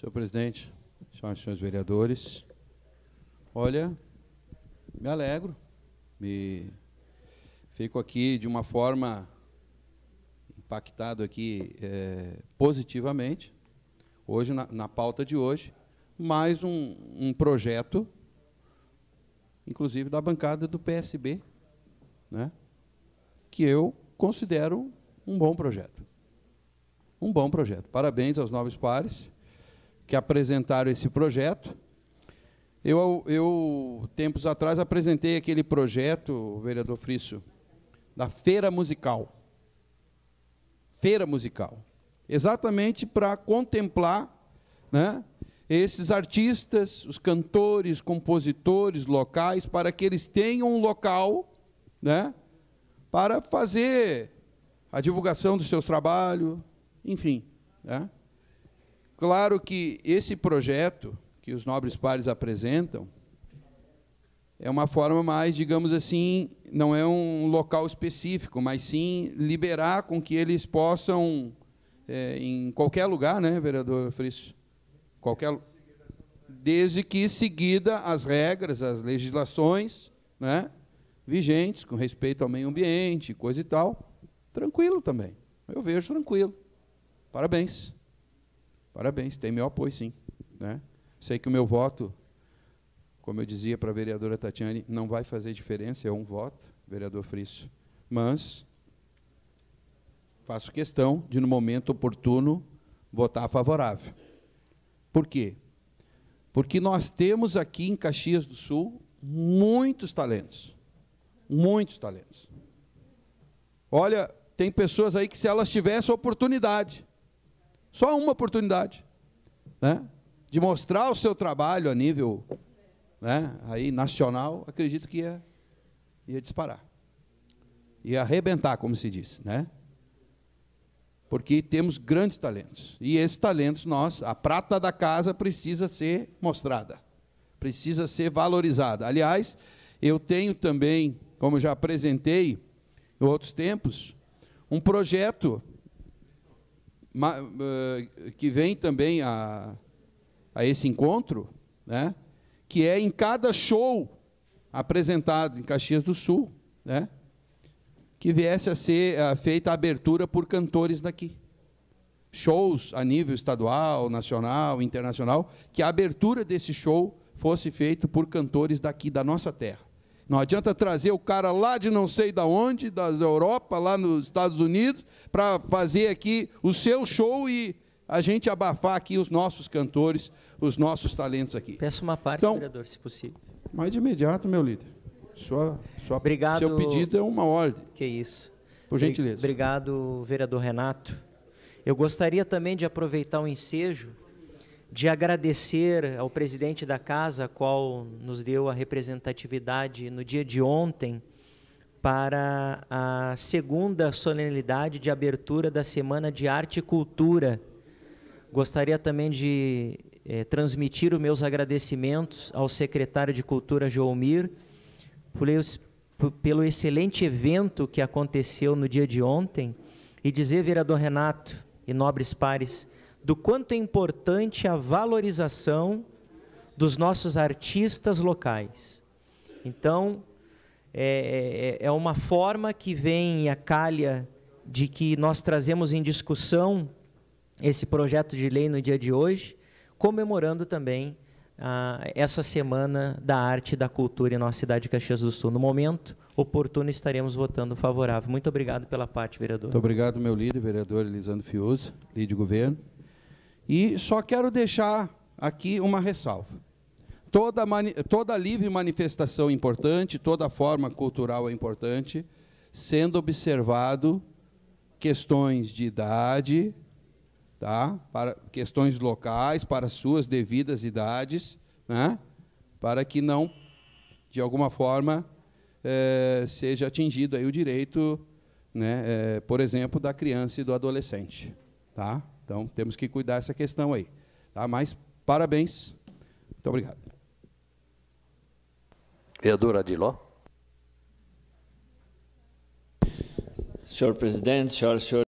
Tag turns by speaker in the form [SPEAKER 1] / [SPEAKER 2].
[SPEAKER 1] Senhor presidente, senhoras e senhores vereadores, olha, me alegro, me fico aqui de uma forma impactado aqui é, positivamente. Hoje, na, na, pauta de hoje, mais um, um projeto, inclusive da bancada do PSB, né, que eu considero um bom projeto. Um bom projeto. Parabéns aos novos pares que apresentaram esse projeto. Eu, eu tempos atrás, apresentei aquele projeto, vereador Frício, da feira musical. Feira musical. Exatamente para contemplar né, esses artistas, os cantores, compositores locais, para que eles tenham um local né, para fazer a divulgação dos seus trabalhos, enfim. Né. Claro que esse projeto que os nobres pares apresentam é uma forma mais, digamos assim, não é um local específico, mas sim liberar com que eles possam, é, em qualquer lugar, né, vereador Frício? Qualquer, desde que seguida as regras, as legislações né, vigentes, com respeito ao meio ambiente, coisa e tal, tranquilo também. Eu vejo tranquilo. Parabéns. Parabéns, tem meu apoio, sim. Né? Sei que o meu voto, como eu dizia para a vereadora Tatiane, não vai fazer diferença, é um voto, vereador Frisso. Mas faço questão de, no momento oportuno, votar favorável. Por quê? Porque nós temos aqui em Caxias do Sul muitos talentos. Muitos talentos. Olha, tem pessoas aí que, se elas tivessem oportunidade, só uma oportunidade, né? De mostrar o seu trabalho a nível, né? Aí nacional, acredito que ia, ia disparar, ia arrebentar, como se diz, né? Porque temos grandes talentos e esses talentos nós, a prata da casa precisa ser mostrada, precisa ser valorizada. Aliás, eu tenho também, como já apresentei em outros tempos, um projeto eh, que vem também a, a esse encontro, né? que é em cada show apresentado em Caxias do Sul, né? que viesse a ser a, feita a abertura por cantores daqui. Shows a nível estadual, nacional, internacional, que a abertura desse show fosse feita por cantores daqui da nossa terra. Não adianta trazer o cara lá de não sei da onde, da Europa, lá nos Estados Unidos, para fazer aqui o seu show e a gente abafar aqui os nossos cantores, os nossos talentos aqui.
[SPEAKER 2] Peço uma parte, então, vereador, se possível.
[SPEAKER 1] Mais de imediato, meu líder. Sua,
[SPEAKER 2] sua, Obrigado. Seu pedido é uma ordem. Que isso. Por gentileza. Obrigado, vereador Renato. Eu gostaria também de aproveitar o ensejo de agradecer ao presidente da casa, qual nos deu a representatividade no dia de ontem, para a segunda solenidade de abertura da Semana de Arte e Cultura. Gostaria também de eh, transmitir os meus agradecimentos ao secretário de Cultura, Mir, pelo excelente evento que aconteceu no dia de ontem, e dizer, vereador Renato e nobres pares, do quanto é importante a valorização dos nossos artistas locais. Então, é, é, é, uma forma que vem a calha de que nós trazemos em discussão esse projeto de lei no dia de hoje, comemorando também ah, essa semana da arte e da cultura em nossa cidade de Caxias do Sul. No momento oportuno, estaremos votando favorável. Muito obrigado pela parte, vereador. Muito
[SPEAKER 1] obrigado, meu líder, vereador Elisandro Fiuza, líder de governo. E só quero deixar aqui uma ressalva. Toda, toda livre manifestação é importante, toda forma cultural é importante, sendo observado questões de idade, tá? para questões locais, para suas devidas idades, né? para que não, de alguma forma, eh, seja atingido aí o direito, né, eh, por exemplo, da criança e do adolescente. Tá? Então, temos que cuidar essa questão aí. Tá? Mas, parabéns. Muito obrigado. Vereador Adiló. Senhor presidente, senhoras e senhores.